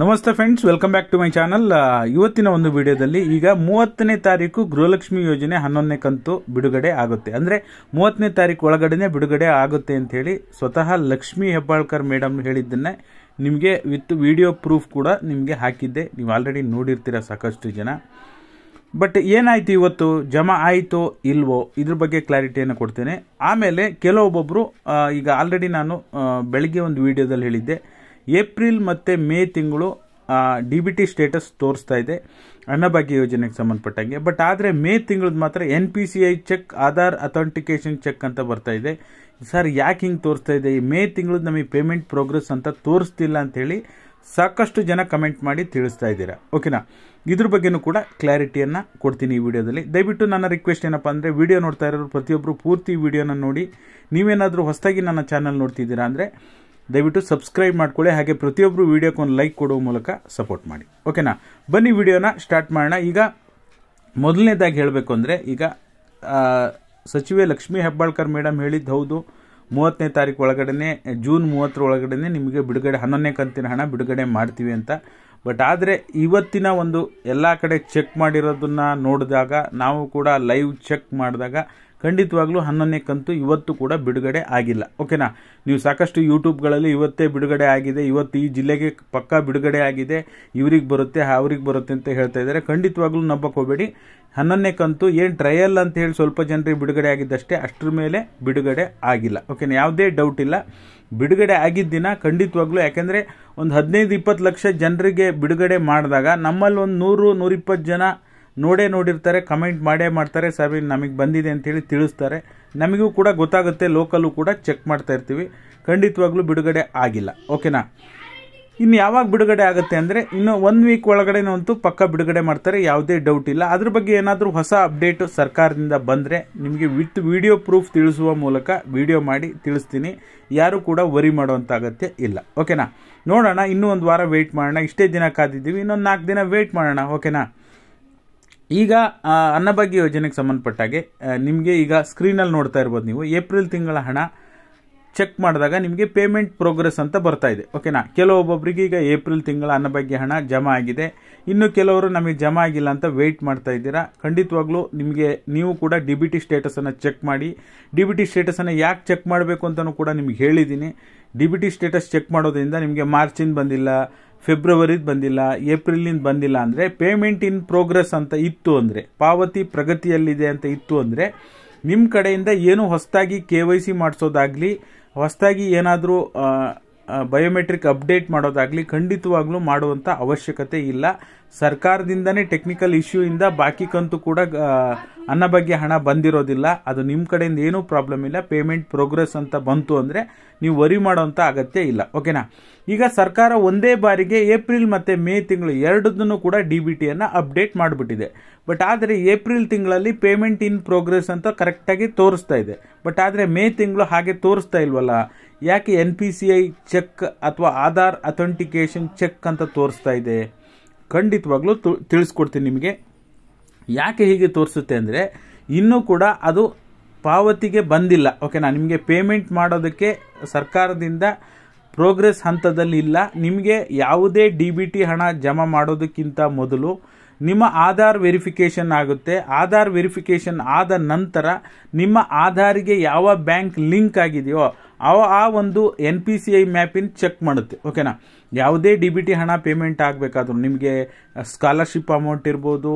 ನಮಸ್ತೆ friends welcome back to my channel ಇವತ್ತಿನ ಒಂದು ವಿಡಿಯೋದಲ್ಲಿ ಈಗ ಮೂವತ್ತನೇ ತಾರೀಕು ಗೃಹಲಕ್ಷ್ಮಿ ಯೋಜನೆ ಹನ್ನೊಂದನೇ ಕಂತು ಬಿಡುಗಡೆ ಆಗುತ್ತೆ ಅಂದರೆ ಮೂವತ್ತನೇ ತಾರೀಕು ಒಳಗಡೆನೇ ಬಿಡುಗಡೆ ಆಗುತ್ತೆ ಅಂತ ಹೇಳಿ ಸ್ವತಃ ಲಕ್ಷ್ಮೀ ಹೆಬ್ಬಾಳ್ಕರ್ ಮೇಡಮ್ ಹೇಳಿದ್ದನ್ನೇ ನಿಮಗೆ ವಿತ್ ವಿಡಿಯೋ ಪ್ರೂಫ್ ಕೂಡ ನಿಮಗೆ ಹಾಕಿದ್ದೆ ನೀವು ಆಲ್ರೆಡಿ ನೋಡಿರ್ತೀರ ಸಾಕಷ್ಟು ಜನ ಬಟ್ ಏನಾಯಿತು ಇವತ್ತು ಜಮಾ ಆಯಿತೋ ಇಲ್ವೋ ಇದ್ರ ಬಗ್ಗೆ ಕ್ಲಾರಿಟಿಯನ್ನು ಕೊಡ್ತೇನೆ ಆಮೇಲೆ ಕೆಲವೊಬ್ಬೊಬ್ಬರು ಈಗ ಆಲ್ರೆಡಿ ನಾನು ಬೆಳಗ್ಗೆ ಒಂದು ವಿಡಿಯೋದಲ್ಲಿ ಹೇಳಿದ್ದೆ ಏಪ್ರಿಲ್ ಮತ್ತು ಮೇ ತಿಂಗಳು ಡಿ ಬಿ ಟಿ ಸ್ಟೇಟಸ್ ತೋರಿಸ್ತಾ ಇದೆ ಅನ್ನಭಾಗ್ಯ ಯೋಜನೆಗೆ ಸಂಬಂಧಪಟ್ಟಂಗೆ ಬಟ್ ಆದರೆ ಮೇ ತಿಂಗಳದ್ದು ಮಾತ್ರ N P C I check Aadhaar authentication check ಅಂತ ಬರ್ತಾ ಇದೆ ಸರ್ ಯಾಕೆ ಹಿಂಗೆ ತೋರಿಸ್ತಾ ಇದೆ ಈ ಮೇ ತಿಂಗಳದ್ದು ನಮಗೆ ಪೇಮೆಂಟ್ ಪ್ರೋಗ್ರೆಸ್ ಅಂತ ತೋರಿಸ್ತಿಲ್ಲ ಅಂಥೇಳಿ ಸಾಕಷ್ಟು ಜನ ಕಮೆಂಟ್ ಮಾಡಿ ತಿಳಿಸ್ತಾ ಇದ್ದೀರಾ ಓಕೆನಾ ಇದ್ರ ಬಗ್ಗೆನೂ ಕೂಡ ಕ್ಲಾರಿಟಿಯನ್ನು ಕೊಡ್ತೀನಿ ಈ ವಿಡಿಯೋದಲ್ಲಿ ದಯವಿಟ್ಟು ನನ್ನ ರಿಕ್ವೆಸ್ಟ್ ಏನಪ್ಪ ಅಂದರೆ ವಿಡಿಯೋ ನೋಡ್ತಾ ಇರೋರು ಪ್ರತಿಯೊಬ್ಬರು ಪೂರ್ತಿ ವಿಡಿಯೋನ ನೋಡಿ ನೀವೇನಾದರೂ ಹೊಸದಾಗಿ ನನ್ನ ಚಾನಲ್ ನೋಡ್ತಿದ್ದೀರಾ ಅಂದರೆ ದಯವಿಟ್ಟು ಸಬ್ಸ್ಕ್ರೈಬ್ ಮಾಡ್ಕೊಳ್ಳಿ ಹಾಗೆ ಪ್ರತಿಯೊಬ್ಬರು ವೀಡಿಯೋಕ್ಕೆ ಒಂದು ಲೈಕ್ ಕೊಡೋ ಮೂಲಕ ಸಪೋರ್ಟ್ ಮಾಡಿ ಓಕೆನಾ ಬನ್ನಿ ವಿಡಿಯೋನ ಸ್ಟಾರ್ಟ್ ಮಾಡೋಣ ಈಗ ಮೊದಲನೇದಾಗಿ ಹೇಳಬೇಕು ಅಂದರೆ ಈಗ ಸಚಿವೆ ಲಕ್ಷ್ಮೀ ಹೆಬ್ಬಾಳ್ಕರ್ ಮೇಡಮ್ ಹೇಳಿದ್ದು ಹೌದು ಮೂವತ್ತನೇ ತಾರೀಕು ಒಳಗಡೆ ಜೂನ್ ಮೂವತ್ತರ ಒಳಗಡೆ ನಿಮಗೆ ಬಿಡುಗಡೆ ಹನ್ನೊಂದನೇ ಕಂತಿನ ಹಣ ಬಿಡುಗಡೆ ಮಾಡ್ತೀವಿ ಅಂತ ಬಟ್ ಆದರೆ ಇವತ್ತಿನ ಒಂದು ಎಲ್ಲ ಕಡೆ ಚೆಕ್ ಮಾಡಿರೋದನ್ನು ನೋಡಿದಾಗ ನಾವು ಕೂಡ ಲೈವ್ ಚೆಕ್ ಮಾಡಿದಾಗ ಖಂಡಿತವಾಗ್ಲೂ ಹನ್ನೊಂದನೇ ಕಂತು ಇವತ್ತು ಕೂಡ ಬಿಡುಗಡೆ ಆಗಿಲ್ಲ ಓಕೆನಾ ನೀವು ಸಾಕಷ್ಟು ಯೂಟ್ಯೂಬ್ಗಳಲ್ಲಿ ಇವತ್ತೇ ಬಿಡುಗಡೆ ಆಗಿದೆ ಇವತ್ತು ಈ ಜಿಲ್ಲೆಗೆ ಪಕ್ಕಾ ಬಿಡುಗಡೆ ಆಗಿದೆ ಇವ್ರಿಗೆ ಬರುತ್ತೆ ಅವ್ರಿಗೆ ಬರುತ್ತೆ ಅಂತ ಹೇಳ್ತಾ ಇದ್ದಾರೆ ಖಂಡಿತವಾಗ್ಲೂ ನಂಬಕ್ಕೆ ಹೋಗಬೇಡಿ ಹನ್ನೊಂದನೇ ಕಂತು ಏನು ಟ್ರಯಲ್ ಅಂತ ಹೇಳಿ ಸ್ವಲ್ಪ ಜನರಿಗೆ ಬಿಡುಗಡೆ ಆಗಿದ್ದಷ್ಟೇ ಅಷ್ಟರ ಮೇಲೆ ಬಿಡುಗಡೆ ಆಗಿಲ್ಲ ಓಕೆನಾ ಯಾವುದೇ ಡೌಟ್ ಇಲ್ಲ ಬಿಡುಗಡೆ ಆಗಿದ್ದ ದಿನ ಖಂಡಿತವಾಗ್ಲೂ ಯಾಕೆಂದರೆ ಒಂದು ಹದಿನೈದು ಇಪ್ಪತ್ತು ಲಕ್ಷ ಜನರಿಗೆ ಬಿಡುಗಡೆ ಮಾಡಿದಾಗ ನಮ್ಮಲ್ಲಿ ಒಂದು ನೂರು ನೂರಿಪ್ಪತ್ತು ಜನ ನೋಡೇ ನೋಡಿರ್ತಾರೆ ಕಮೆಂಟ್ ಮಾಡೇ ಮಾಡ್ತಾರೆ ಸರ್ ನಮಗೆ ಬಂದಿದೆ ಅಂತೇಳಿ ತಿಳಿಸ್ತಾರೆ ನಮಗೂ ಕೂಡ ಗೊತ್ತಾಗುತ್ತೆ ಲೋಕಲ್ಲೂ ಕೂಡ ಚೆಕ್ ಮಾಡ್ತಾ ಇರ್ತೀವಿ ಖಂಡಿತವಾಗ್ಲೂ ಬಿಡುಗಡೆ ಆಗಿಲ್ಲ ಓಕೆನಾ ಇನ್ನು ಯಾವಾಗ ಬಿಡುಗಡೆ ಆಗುತ್ತೆ ಅಂದರೆ ಇನ್ನು ಒನ್ ವೀಕ್ ಒಳಗಡೆನಂತೂ ಪಕ್ಕ ಬಿಡುಗಡೆ ಮಾಡ್ತಾರೆ ಯಾವುದೇ ಡೌಟ್ ಇಲ್ಲ ಅದ್ರ ಬಗ್ಗೆ ಏನಾದರೂ ಹೊಸ ಅಪ್ಡೇಟು ಸರ್ಕಾರದಿಂದ ಬಂದರೆ ನಿಮಗೆ ವಿತ್ ವಿಡಿಯೋ ಪ್ರೂಫ್ ತಿಳಿಸುವ ಮೂಲಕ ವಿಡಿಯೋ ಮಾಡಿ ತಿಳಿಸ್ತೀನಿ ಯಾರೂ ಕೂಡ ವರಿ ಮಾಡೋವಂಥ ಅಗತ್ಯ ಇಲ್ಲ ಓಕೆನಾ ನೋಡೋಣ ಇನ್ನೂ ಒಂದು ವಾರ ವೆಯ್ಟ್ ಮಾಡೋಣ ಇಷ್ಟೇ ದಿನ ಕಾದಿದ್ದೀವಿ ಇನ್ನೊಂದು ನಾಲ್ಕು ದಿನ ವೆಯ್ಟ್ ಮಾಡೋಣ ಓಕೆನಾ ಈಗ ಅನ್ನಭಾಗ್ಯ ಯೋಜನೆಗೆ ಸಂಬಂಧಪಟ್ಟಾಗೆ ನಿಮಗೆ ಈಗ ಸ್ಕ್ರೀನಲ್ಲಿ ನೋಡ್ತಾ ಇರ್ಬೋದು ನೀವು ಏಪ್ರಿಲ್ ತಿಂಗಳ ಹಣ ಚೆಕ್ ಮಾಡಿದಾಗ ನಿಮಗೆ ಪೇಮೆಂಟ್ ಪ್ರೋಗ್ರೆಸ್ ಅಂತ ಬರ್ತಾ ಇದೆ ಓಕೆನಾ ಕೆಲವೊಬ್ಬೊಬ್ಬರಿಗೆ ಈಗ ಏಪ್ರಿಲ್ ತಿಂಗಳ ಅನ್ನಭಾಗ್ಯ ಹಣ ಜಮಾ ಆಗಿದೆ ಇನ್ನು ಕೆಲವರು ನಮಗೆ ಜಮಾ ಆಗಿಲ್ಲ ಅಂತ ವೆಯ್ಟ್ ಮಾಡ್ತಾ ಇದ್ದೀರಾ ಖಂಡಿತವಾಗ್ಲೂ ನಿಮಗೆ ನೀವು ಕೂಡ ಡಿ ಬಿ ಟಿ ಸ್ಟೇಟಸನ್ನು ಚೆಕ್ ಮಾಡಿ ಡಿ ಬಿ ಟಿ ಸ್ಟೇಟಸನ್ನು ಯಾಕೆ ಚೆಕ್ ಮಾಡಬೇಕು ಅಂತಲೂ ಕೂಡ ನಿಮಗೆ ಹೇಳಿದ್ದೀನಿ D B T status check ಮಾಡೋದ್ರಿಂದ ನಿಮಗೆ ಮಾರ್ಚಿಂದ ಬಂದಿಲ್ಲ ಫೆಬ್ರವರಿದ್ ಬಂದಿಲ್ಲ ಏಪ್ರಿಲಿಂದ ಬಂದಿಲ್ಲ ಅಂದರೆ ಪೇಮೆಂಟ್ ಇನ್ ಪ್ರೋಗ್ರೆಸ್ ಅಂತ ಇತ್ತು ಅಂದರೆ ಪಾವತಿ ಪ್ರಗತಿಯಲ್ಲಿದೆ ಅಂತ ಇತ್ತು ಅಂದರೆ ನಿಮ್ಮ ಕಡೆಯಿಂದ ಏನು ಹೊಸದಾಗಿ ಕೆ ವೈ ಸಿ ಮಾಡಿಸೋದಾಗಲಿ ಹೊಸದಾಗಿ ಏನಾದರೂ ಬಯೋಮೆಟ್ರಿಕ್ ಅಪ್ಡೇಟ್ ಮಾಡೋದಾಗಲಿ ಖಂಡಿತವಾಗ್ಲೂ ಮಾಡುವಂಥ ಅವಶ್ಯಕತೆ ಇಲ್ಲ ಸರ್ಕಾರದಿಂದನೇ ಟೆಕ್ನಿಕಲ್ ಇಶ್ಯೂ ಇಂದ ಬಾಕಿ ಕಂತು ಕೂಡ ಅನ್ನ ಬಗ್ಗೆ ಹಣ ಬಂದಿರೋದಿಲ್ಲ ಅದು ನಿಮ್ಮ ಕಡೆಯಿಂದ ಏನೂ ಪ್ರಾಬ್ಲಮ್ ಇಲ್ಲ ಪೇಮೆಂಟ್ ಪ್ರೋಗ್ರೆಸ್ ಅಂತ ಬಂತು ಅಂದರೆ ನೀವು ವರಿ ಮಾಡೋವಂಥ ಅಗತ್ಯ ಇಲ್ಲ ಓಕೆನಾ ಈಗ ಸರ್ಕಾರ ಒಂದೇ ಬಾರಿಗೆ ಏಪ್ರಿಲ್ ಮತ್ತು ಮೇ ತಿಂಗಳು ಎರಡದನ್ನು ಕೂಡ ಡಿ ಬಿ ಟಿಯನ್ನು ಅಪ್ಡೇಟ್ ಮಾಡಿಬಿಟ್ಟಿದೆ ಬಟ್ ಆದರೆ ಏಪ್ರಿಲ್ ತಿಂಗಳಲ್ಲಿ ಪೇಮೆಂಟ್ ಇನ್ ಪ್ರೋಗ್ರೆಸ್ ಅಂತ ಕರೆಕ್ಟಾಗಿ ತೋರಿಸ್ತಾ ಇದೆ ಬಟ್ ಆದರೆ ಮೇ ತಿಂಗಳು ಹಾಗೆ ತೋರಿಸ್ತಾ ಇಲ್ವಲ್ಲ ಯಾಕೆ N P C I check ಅಥವಾ ಆಧಾರ್ ಅಥೆಂಟಿಕೇಷನ್ ಚೆಕ್ ಅಂತ ತೋರಿಸ್ತಾ ಇದೆ ಖಂಡಿತವಾಗ್ಲೂ ತಿಳಿಸ್ಕೊಡ್ತೀನಿ ನಿಮಗೆ ಯಾಕೆ ಹೀಗೆ ತೋರಿಸುತ್ತೆ ಅಂದರೆ ಇನ್ನೂ ಕೂಡ ಅದು ಪಾವತಿಗೆ ಬಂದಿಲ್ಲ ಓಕೆನಾ ನಿಮಗೆ ಪೇಮೆಂಟ್ ಮಾಡೋದಕ್ಕೆ ಸರ್ಕಾರದಿಂದ ಪ್ರೋಗ್ರೆಸ್ ಹಂತದಲ್ಲಿ ಇಲ್ಲ ನಿಮಗೆ ಯಾವುದೇ ಡಿ ಬಿ ಟಿ ಹಣ ಜಮಾ ಮಾಡೋದಕ್ಕಿಂತ ಮೊದಲು ನಿಮ್ಮ ಆಧಾರ್ ವೆರಿಫಿಕೇಷನ್ ಆಗುತ್ತೆ ಆಧಾರ್ ವೆರಿಫಿಕೇಷನ್ ಆದ ನಂತರ ನಿಮ್ಮ ಆಧಾರಿಗೆ ಯಾವ ಬ್ಯಾಂಕ್ ಲಿಂಕ್ ಆಗಿದೆಯೋ ಅವ ಆ ಒಂದು ಎನ್ ಪಿ ಸಿ ಐ ಮ್ಯಾಪಿನ ಚೆಕ್ ಮಾಡುತ್ತೆ ಓಕೆನಾ ಯಾವುದೇ ಡಿ ಬಿ ಟಿ ಹಣ ಪೇಮೆಂಟ್ ಆಗಬೇಕಾದ್ರೂ ನಿಮಗೆ ಸ್ಕಾಲರ್ಶಿಪ್ ಅಮೌಂಟ್ ಇರ್ಬೋದು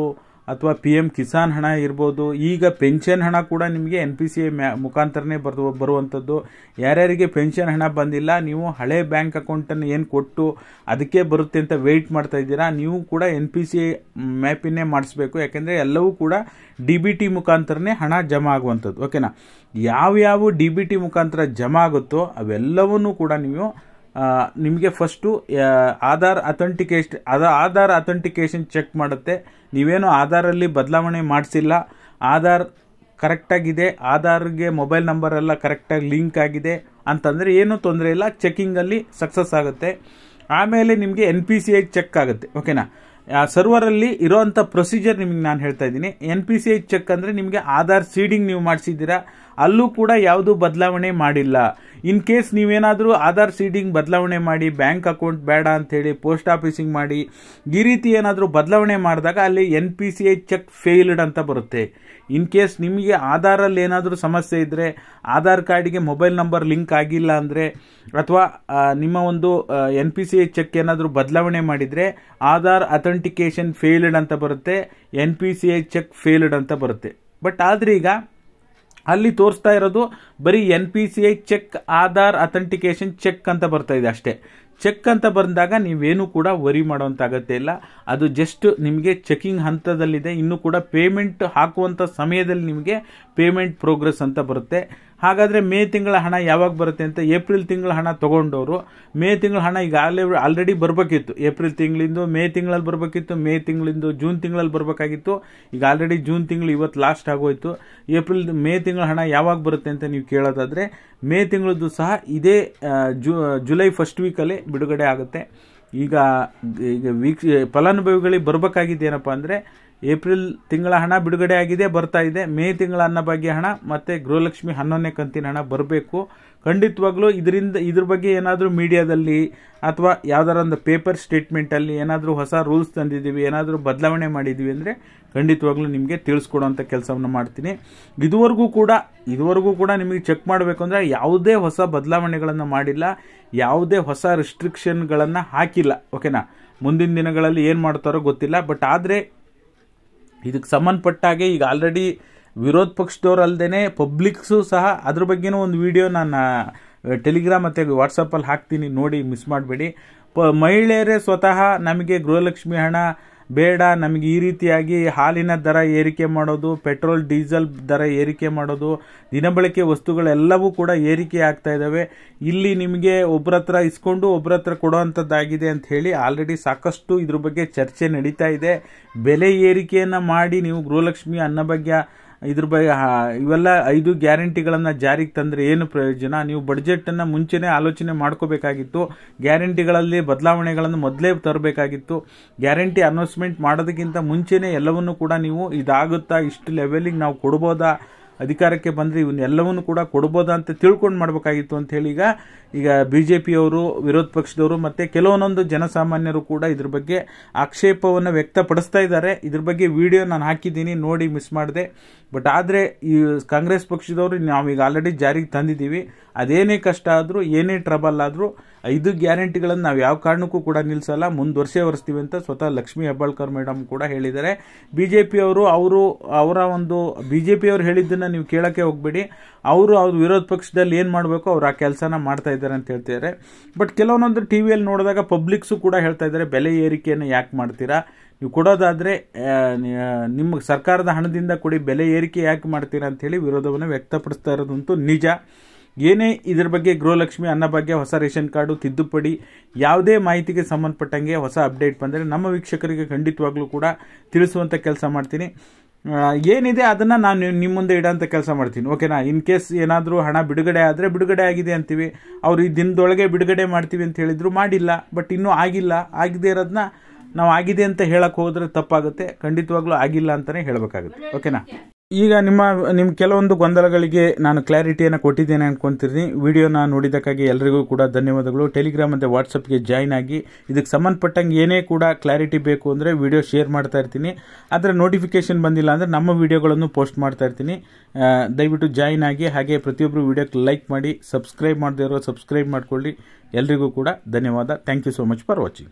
ಅಥವಾ ಪಿ ಎಮ್ ಕಿಸಾನ್ ಹಣ ಇರ್ಬೋದು ಈಗ ಪೆನ್ಷನ್ ಹಣ ಕೂಡ ನಿಮಗೆ ಎನ್ ಪಿ ಸಿ ಎ ಮ್ಯಾ ಮುಖಾಂತರನೇ ಬರ್ದು ಬರುವಂಥದ್ದು ಯಾರ್ಯಾರಿಗೆ ಪೆನ್ಷನ್ ಹಣ ಬಂದಿಲ್ಲ ನೀವು ಹಳೆ ಬ್ಯಾಂಕ್ ಅಕೌಂಟನ್ನು ಏನು ಕೊಟ್ಟು ಅದಕ್ಕೆ ಬರುತ್ತೆ ಅಂತ ವೆಯ್ಟ್ ಮಾಡ್ತಾ ಇದ್ದೀರಾ ನೀವು ಕೂಡ ಎನ್ ಪಿ ಸಿ ಮ್ಯಾಪಿನೇ ಮಾಡಿಸ್ಬೇಕು ಯಾಕೆಂದರೆ ಎಲ್ಲವೂ ಕೂಡ ಡಿ ಬಿ ಟಿ ಮುಖಾಂತರನೇ ಹಣ ಜಮಾ ಆಗುವಂಥದ್ದು ಓಕೆನಾ ಯಾವ್ಯಾವ ಡಿ ಬಿ ಟಿ ಮುಖಾಂತರ ಜಮಾ ಆಗುತ್ತೋ ಅವೆಲ್ಲವನ್ನೂ ಕೂಡ ನೀವು ನಿಮಗೆ ಫಸ್ಟು ಆಧಾರ್ ಅಥೆಂಟಿಕೇಶ್ ಅದ ಆಧಾರ್ ಅಥೆಂಟಿಕೇಶನ್ ಚೆಕ್ ಮಾಡುತ್ತೆ ನೀವೇನು ಆಧಾರಲ್ಲಿ ಬದಲಾವಣೆ ಮಾಡಿಸಿಲ್ಲ ಆಧಾರ್ ಕರೆಕ್ಟಾಗಿದೆ ಆಧಾರ್ಗೆ ಮೊಬೈಲ್ ನಂಬರೆಲ್ಲ ಕರೆಕ್ಟಾಗಿ ಲಿಂಕ್ ಆಗಿದೆ ಅಂತಂದರೆ ಏನೂ ತೊಂದರೆ ಇಲ್ಲ ಚೆಕ್ಕಿಂಗಲ್ಲಿ ಸಕ್ಸಸ್ ಆಗುತ್ತೆ ಆಮೇಲೆ ನಿಮಗೆ N P C I check ಆಗುತ್ತೆ ಓಕೆನಾ ಸರ್ವರಲ್ಲಿ ಇರೋವಂಥ ಪ್ರೊಸೀಜರ್ ನಿಮಗೆ ನಾನು ಹೇಳ್ತಾ ಇದ್ದೀನಿ N P C I check ಅಂದರೆ ನಿಮಗೆ ಆಧಾರ್ ಸೀಡಿಂಗ್ ನೀವು ಮಾಡಿಸಿದ್ದೀರಾ ಅಲ್ಲೂ ಕೂಡ ಯಾವುದು ಬದಲಾವಣೆ ಮಾಡಿಲ್ಲ ಇನ್ ಕೇಸ್ ನೀವೇನಾದರೂ ಆಧಾರ್ ಸೀಡಿಂಗ್ ಬದಲಾವಣೆ ಮಾಡಿ ಬ್ಯಾಂಕ್ ಅಕೌಂಟ್ ಬೇಡ ಅಂಥೇಳಿ ಪೋಸ್ಟ್ ಆಫೀಸಿಂಗ್ ಮಾಡಿ ಈ ರೀತಿ ಏನಾದರೂ ಬದಲಾವಣೆ ಮಾಡಿದಾಗ ಅಲ್ಲಿ N P C I check failed ಅಂತ ಬರುತ್ತೆ ಇನ್ ಕೇಸ್ ನಿಮಗೆ ಆಧಾರಲ್ಲಿ ಏನಾದರೂ ಸಮಸ್ಯೆ ಇದ್ದರೆ ಆಧಾರ್ ಕಾರ್ಡಿಗೆ ಮೊಬೈಲ್ ನಂಬರ್ ಲಿಂಕ್ ಆಗಿಲ್ಲ ಅಂದರೆ ಅಥವಾ ನಿಮ್ಮ ಒಂದು N P C I check ಏನಾದರೂ ಬದಲಾವಣೆ ಮಾಡಿದರೆ ಆಧಾರ್ ಅಥೆಂಟಿಕೇಷನ್ ಫೇಲ್ಡ್ ಅಂತ ಬರುತ್ತೆ N P C I check failed ಅಂತ ಬರುತ್ತೆ ಬಟ್ ಆದರೆ ಈಗ ಅಲ್ಲಿ ತೋರಿಸ್ತಾ ಇರೋದು ಬರೀ N P C I check Aadhaar authentication check ಅಂತ ಬರ್ತಾ ಇದೆ ಅಷ್ಟೇ ಚೆಕ್ ಅಂತ ಬಂದಾಗ ನೀವೇನು ಕೂಡ ವರಿ ಮಾಡೋವಂಥ ಅಗತ್ಯ ಇಲ್ಲ ಅದು ಜಸ್ಟ್ ನಿಮಗೆ ಚೆಕಿಂಗ್ ಹಂತದಲ್ಲಿದೆ ಇನ್ನೂ ಕೂಡ ಪೇಮೆಂಟ್ ಹಾಕುವಂಥ ಸಮಯದಲ್ಲಿ ನಿಮಗೆ ಪೇಮೆಂಟ್ ಪ್ರೋಗ್ರೆಸ್ ಅಂತ ಬರುತ್ತೆ ಹಾಗಾದರೆ ಮೇ ತಿಂಗಳ ಹಣ ಯಾವಾಗ ಬರುತ್ತೆ ಅಂತ ಏಪ್ರಿಲ್ ತಿಂಗಳ ಹಣ ತೊಗೊಂಡವರು ಮೇ ತಿಂಗಳ ಹಣ ಈಗ ಈಗಾಗಲೇ ಆಲ್ರೆಡಿ ಬರಬೇಕಿತ್ತು ಏಪ್ರಿಲ್ ತಿಂಗಳಿಂದ ಮೇ ತಿಂಗಳಲ್ಲಿ ಬರಬೇಕಿತ್ತು ಮೇ ತಿಂಗಳಿಂದ ಜೂನ್ ತಿಂಗಳಲ್ಲಿ ಬರಬೇಕಾಗಿತ್ತು ಈಗ ಆಲ್ರೆಡಿ ಜೂನ್ ತಿಂಗಳು ಇವತ್ತು ಲಾಸ್ಟ್ ಆಗೋಯಿತು ಏಪ್ರಿಲ್ ಮೇ ತಿಂಗಳ ಹಣ ಯಾವಾಗ ಬರುತ್ತೆ ಅಂತ ನೀವು ಕೇಳೋದಾದರೆ ಮೇ ತಿಂಗಳದ್ದು ಸಹ ಇದೇ ಜುಲೈ ಫಸ್ಟ್ ವೀಕಲ್ಲಿ ಬಿಡುಗಡೆ ಆಗುತ್ತೆ ಈಗ ಈಗ ವೀಕ್ಷ ಫಲಾನುಭವಿಗಳಿಗೆ ಬರಬೇಕಾಗಿದ್ದೇನಪ್ಪ ಅಂದರೆ ಏಪ್ರಿಲ್ ತಿಂಗಳ ಹಣ ಬಿಡುಗಡೆ ಆಗಿದೆ ಬರ್ತಾ ಇದೆ ಮೇ ತಿಂಗಳ ಅನ್ನ ಬಗ್ಗೆ ಹಣ ಮತ್ತು ಗೃಹಲಕ್ಷ್ಮಿ ಹನ್ನೊಂದನೇ ಕಂತಿನ ಹಣ ಬರಬೇಕು ಖಂಡಿತವಾಗ್ಲೂ ಇದರಿಂದ ಇದ್ರ ಬಗ್ಗೆ ಏನಾದರೂ ಮೀಡಿಯಾದಲ್ಲಿ ಅಥವಾ ಯಾವ್ದಾರ ಒಂದು ಪೇಪರ್ ಸ್ಟೇಟ್ಮೆಂಟಲ್ಲಿ ಏನಾದರೂ ಹೊಸ ರೂಲ್ಸ್ ತಂದಿದ್ದೀವಿ ಏನಾದರೂ ಬದಲಾವಣೆ ಮಾಡಿದ್ದೀವಿ ಅಂದರೆ ಖಂಡಿತವಾಗ್ಲೂ ನಿಮಗೆ ತಿಳಿಸ್ಕೊಡೋವಂಥ ಕೆಲಸವನ್ನು ಮಾಡ್ತೀನಿ ಇದುವರೆಗೂ ಕೂಡ ಇದುವರೆಗೂ ಕೂಡ ನಿಮಗೆ ಚೆಕ್ ಮಾಡಬೇಕು ಅಂದರೆ ಯಾವುದೇ ಹೊಸ ಬದಲಾವಣೆಗಳನ್ನು ಮಾಡಿಲ್ಲ ಯಾವುದೇ ಹೊಸ ರಿಸ್ಟ್ರಿಕ್ಷನ್ಗಳನ್ನು ಹಾಕಿಲ್ಲ ಓಕೆನಾ ಮುಂದಿನ ದಿನಗಳಲ್ಲಿ ಏನು ಮಾಡ್ತಾರೋ ಗೊತ್ತಿಲ್ಲ ಬಟ್ ಆದರೆ ಇದಕ್ಕೆ ಸಂಬಂಧಪಟ್ಟಾಗೆ ಈಗ ಆಲ್ರೆಡಿ ವಿರೋಧ ಪಕ್ಷದವರಲ್ದೇನೆ ಪಬ್ಲಿಕ್ಸು ಸಹ ಅದ್ರ ಬಗ್ಗೆನೂ ಒಂದು ವಿಡಿಯೋ ನಾನು ಟೆಲಿಗ್ರಾಮ್ ಮತ್ತು ವಾಟ್ಸಪ್ಪಲ್ಲಿ ಹಾಕ್ತೀನಿ ನೋಡಿ ಮಿಸ್ ಮಾಡಬೇಡಿ ಪ ಮಹಿಳೆಯರೇ ಸ್ವತಃ ನಮಗೆ ಗೃಹಲಕ್ಷ್ಮಿ ಹಣ ಬೇಡ ನಮಗೆ ಈ ರೀತಿಯಾಗಿ ಹಾಲಿನ ದರ ಏರಿಕೆ ಮಾಡೋದು ಪೆಟ್ರೋಲ್ ಡೀಸೆಲ್ ದರ ಏರಿಕೆ ಮಾಡೋದು ದಿನಬಳಕೆ ವಸ್ತುಗಳೆಲ್ಲವೂ ಕೂಡ ಏರಿಕೆ ಆಗ್ತಾ ಇದ್ದಾವೆ ಇಲ್ಲಿ ನಿಮಗೆ ಒಬ್ಬರ ಹತ್ರ ಇಸ್ಕೊಂಡು ಒಬ್ಬರ ಹತ್ರ ಕೊಡೋವಂಥದ್ದಾಗಿದೆ ಅಂತ ಹೇಳಿ ಆಲ್ರೆಡಿ ಸಾಕಷ್ಟು ಇದ್ರ ಬಗ್ಗೆ ಚರ್ಚೆ ನಡೀತಾ ಇದೆ ಬೆಲೆ ಏರಿಕೆಯನ್ನು ಮಾಡಿ ನೀವು ಗೃಹಲಕ್ಷ್ಮಿ ಅನ್ನಭಾಗ್ಯ ಇದ್ರ ಬಗ್ಗೆ ಇವೆಲ್ಲ ಐದು ಗ್ಯಾರಂಟಿಗಳನ್ನು ಜಾರಿಗೆ ತಂದರೆ ಏನು ಪ್ರಯೋಜನ ನೀವು ಬಡ್ಜೆಟನ್ನು ಮುಂಚೆನೇ ಆಲೋಚನೆ ಮಾಡ್ಕೋಬೇಕಾಗಿತ್ತು ಗ್ಯಾರಂಟಿಗಳಲ್ಲಿ ಬದಲಾವಣೆಗಳನ್ನು ಮೊದಲೇ ತರಬೇಕಾಗಿತ್ತು ಗ್ಯಾರಂಟಿ ಅನೌನ್ಸ್ಮೆಂಟ್ ಮಾಡೋದಕ್ಕಿಂತ ಮುಂಚೆನೇ ಎಲ್ಲವನ್ನು ಕೂಡ ನೀವು ಇದಾಗುತ್ತಾ ಇಷ್ಟು ಲೆವೆಲಿಗೆ ನಾವು ಕೊಡ್ಬೋದಾ ಅಧಿಕಾರಕ್ಕೆ ಬಂದರೆ ಇವನ್ನೆಲ್ಲವನ್ನು ಕೂಡ ಕೊಡ್ಬೋದಾ ಅಂತ ತಿಳ್ಕೊಂಡು ಮಾಡಬೇಕಾಗಿತ್ತು ಅಂತ ಹೇಳಿ ಈಗ ಈಗ ಬಿ ಜೆ ಪಿಯವರು ವಿರೋಧ ಪಕ್ಷದವರು ಮತ್ತು ಕೆಲವೊಂದೊಂದು ಜನಸಾಮಾನ್ಯರು ಕೂಡ ಇದ್ರ ಬಗ್ಗೆ ಆಕ್ಷೇಪವನ್ನು ವ್ಯಕ್ತಪಡಿಸ್ತಾ ಇದ್ದಾರೆ ಇದ್ರ ಬಗ್ಗೆ ವಿಡಿಯೋ ನಾನು ಹಾಕಿದ್ದೀನಿ ನೋಡಿ ಮಿಸ್ ಮಾಡಿದೆ ಬಟ್ ಆದರೆ ಈ ಕಾಂಗ್ರೆಸ್ ಪಕ್ಷದವರು ನಾವೀಗ ಆಲ್ರೆಡಿ ಜಾರಿಗೆ ತಂದಿದ್ದೀವಿ ಅದೇನೇ ಕಷ್ಟ ಆದರೂ ಏನೇ ಟ್ರಬಲ್ ಆದರೂ ಐದು ಗ್ಯಾರಂಟಿಗಳನ್ನು ನಾವು ಯಾವ ಕಾರಣಕ್ಕೂ ಕೂಡ ನಿಲ್ಲಿಸಲ್ಲ ಮುಂದುವರ್ಸೇ ಒರೆಸ್ತೀವಿ ಅಂತ ಸ್ವತಃ ಲಕ್ಷ್ಮೀ ಹೆಬ್ಬಾಳ್ಕರ್ ಮೇಡಮ್ ಕೂಡ ಹೇಳಿದ್ದಾರೆ ಬಿ ಜೆ ಪಿಯವರು ಅವರು ಅವರ ಒಂದು ಬಿ ಜೆ ಪಿಯವರು ಹೇಳಿದ್ದನ್ನು ನೀವು ಕೇಳೋಕ್ಕೆ ಹೋಗ್ಬೇಡಿ ಅವರು ಅವ್ರ ವಿರೋಧ ಪಕ್ಷದಲ್ಲಿ ಏನು ಮಾಡಬೇಕು ಅವ್ರು ಆ ಕೆಲಸನ ಮಾಡ್ತಾ ಇದ್ದಾರೆ ಅಂತ ಹೇಳ್ತಿದ್ದಾರೆ ಬಟ್ ಕೆಲವೊಂದೊಂದು ಟಿ ವಿಯಲ್ಲಿ ನೋಡಿದಾಗ ಪಬ್ಲಿಕ್ಸು ಕೂಡ ಹೇಳ್ತಾ ಇದ್ದಾರೆ ಬೆಲೆ ಏರಿಕೆಯನ್ನು ಯಾಕೆ ಮಾಡ್ತೀರಾ ನೀವು ಕೊಡೋದಾದರೆ ನಿಮ್ಮ ಸರ್ಕಾರದ ಹಣದಿಂದ ಕೊಡಿ ಬೆಲೆ ಏರಿಕೆ ಯಾಕೆ ಮಾಡ್ತೀರಾ ಅಂತ ಹೇಳಿ ವಿರೋಧವನ್ನು ವ್ಯಕ್ತಪಡಿಸ್ತಾ ಇರೋದಂತೂ ನಿಜ ಏನೇ ಇದ್ರ ಬಗ್ಗೆ ಗೃಹಲಕ್ಷ್ಮಿ ಅನ್ನಭಾಗ್ಯ ಹೊಸ ರೇಷನ್ ಕಾರ್ಡು ತಿದ್ದುಪಡಿ ಯಾವುದೇ ಮಾಹಿತಿಗೆ ಸಂಬಂಧಪಟ್ಟಂಗೆ ಹೊಸ ಅಪ್ಡೇಟ್ ಬಂದರೆ ನಮ್ಮ ವೀಕ್ಷಕರಿಗೆ ಖಂಡಿತವಾಗ್ಲೂ ಕೂಡ ತಿಳಿಸುವಂಥ ಕೆಲಸ ಮಾಡ್ತೀನಿ ಏನಿದೆ ಅದನ್ನು ನಾನು ನಿಮ್ಮ ಮುಂದೆ ಇಡೋಂಥ ಕೆಲಸ ಮಾಡ್ತೀನಿ ಓಕೆನಾ ಇನ್ ಕೇಸ್ ಏನಾದರೂ ಹಣ ಬಿಡುಗಡೆ ಆದರೆ ಬಿಡುಗಡೆ ಆಗಿದೆ ಅಂತೀವಿ ಅವರು ಈ ದಿನದೊಳಗೆ ಬಿಡುಗಡೆ ಮಾಡ್ತೀವಿ ಅಂತ ಹೇಳಿದ್ರು ಮಾಡಿಲ್ಲ ಬಟ್ ಇನ್ನೂ ಆಗಿಲ್ಲ ಆಗಿದೆ ಇರೋದನ್ನ ನಾವು ಆಗಿದೆ ಅಂತ ಹೇಳಕ್ಕೆ ಹೋದರೆ ತಪ್ಪಾಗುತ್ತೆ ಖಂಡಿತವಾಗ್ಲೂ ಆಗಿಲ್ಲ ಅಂತಲೇ ಹೇಳಬೇಕಾಗುತ್ತೆ ಓಕೆನಾ ಈಗ ನಿಮ್ಮ ನಿಮ್ಮ ಕೆಲವೊಂದು ಗೊಂದಲಗಳಿಗೆ ನಾನು ಕ್ಲಾರಿಟಿಯನ್ನು ಕೊಟ್ಟಿದ್ದೇನೆ ಅನ್ಕೊಂತೀನಿ ವಿಡಿಯೋನ ನೋಡಿದ್ದಕ್ಕಾಗಿ ಎಲ್ಲರಿಗೂ ಕೂಡ ಧನ್ಯವಾದಗಳು ಟೆಲಿಗ್ರಾಮ್ ಮತ್ತು ವಾಟ್ಸಪ್ಗೆ ಜಾಯ್ನ್ ಆಗಿ ಇದಕ್ಕೆ ಸಂಬಂಧಪಟ್ಟಂಗೆ ಏನೇ ಕೂಡ ಕ್ಲಾರಿಟಿ ಬೇಕು ಅಂದರೆ ವಿಡಿಯೋ ಶೇರ್ ಮಾಡ್ತಾ ಇರ್ತೀನಿ ಅದರ ನೋಟಿಫಿಕೇಶನ್ ಬಂದಿಲ್ಲ ಅಂದರೆ ನಮ್ಮ ವಿಡಿಯೋಗಳನ್ನು ಪೋಸ್ಟ್ ಮಾಡ್ತಾ ಇರ್ತೀನಿ ದಯವಿಟ್ಟು ಜಾಯ್ನ್ ಆಗಿ ಹಾಗೆ ಪ್ರತಿಯೊಬ್ಬರು ವಿಡಿಯೋಕ್ಕೆ ಲೈಕ್ ಮಾಡಿ ಸಬ್ಸ್ಕ್ರೈಬ್ ಮಾಡದೇ ಇರೋ ಸಬ್ಸ್ಕ್ರೈಬ್ ಮಾಡಿಕೊಳ್ಳಿ ಎಲ್ರಿಗೂ ಕೂಡ ಧನ್ಯವಾದ thank you so much for watching